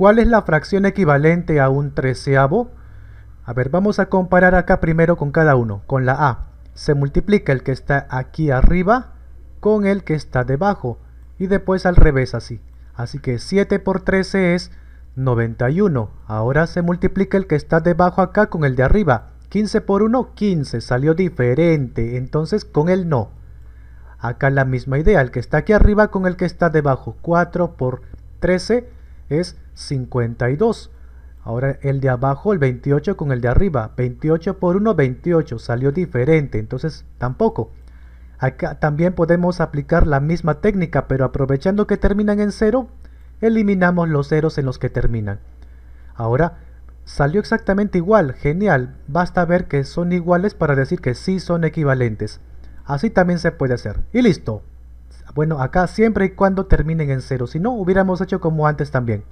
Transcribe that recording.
¿Cuál es la fracción equivalente a un treceavo? A ver, vamos a comparar acá primero con cada uno, con la A. Se multiplica el que está aquí arriba con el que está debajo y después al revés así. Así que 7 por 13 es 91. Ahora se multiplica el que está debajo acá con el de arriba. 15 por 1, 15. Salió diferente. Entonces con el no. Acá la misma idea. El que está aquí arriba con el que está debajo. 4 por 13 es 52. Ahora el de abajo, el 28 con el de arriba. 28 por 1, 28. Salió diferente, entonces tampoco. Acá también podemos aplicar la misma técnica, pero aprovechando que terminan en 0, eliminamos los ceros en los que terminan. Ahora, salió exactamente igual, genial. Basta ver que son iguales para decir que sí son equivalentes. Así también se puede hacer. Y listo. Bueno, acá siempre y cuando terminen en cero. Si no, hubiéramos hecho como antes también.